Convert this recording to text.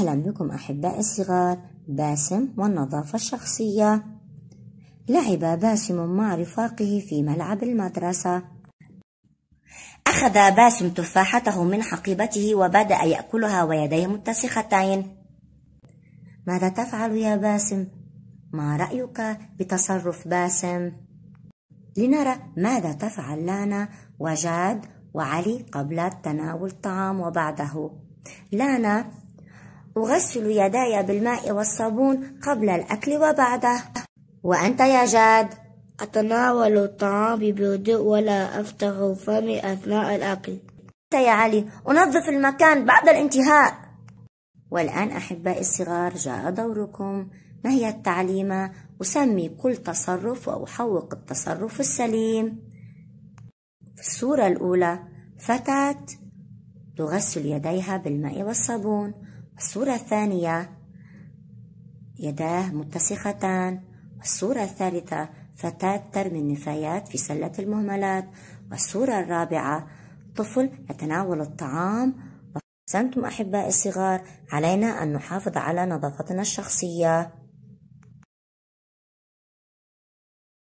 أهلا بكم أحبائي الصغار باسم والنظافة الشخصية لعب باسم مع رفاقه في ملعب المدرسة أخذ باسم تفاحته من حقيبته وبدأ يأكلها ويديه متسختين ماذا تفعل يا باسم؟ ما رأيك بتصرف باسم؟ لنرى ماذا تفعل لانا وجاد وعلي قبل تناول الطعام وبعده لانا أغسل يداي بالماء والصابون قبل الأكل وبعده وأنت يا جاد أتناول الطعام بهدوء ولا أفتح فمي أثناء الأكل أنت يا علي أنظف المكان بعد الانتهاء والآن أحبائي الصغار جاء دوركم ما هي التعليمة؟ أسمي كل تصرف وأحوق التصرف السليم في الصورة الأولى فتاة تغسل يديها بالماء والصابون الصورة الثانية يداه متسختان الصورة الثالثة فتاة ترمي النفايات في سلة المهملات والصورة الرابعة طفل يتناول الطعام أحسنتم أحبائي الصغار علينا أن نحافظ على نظافتنا الشخصية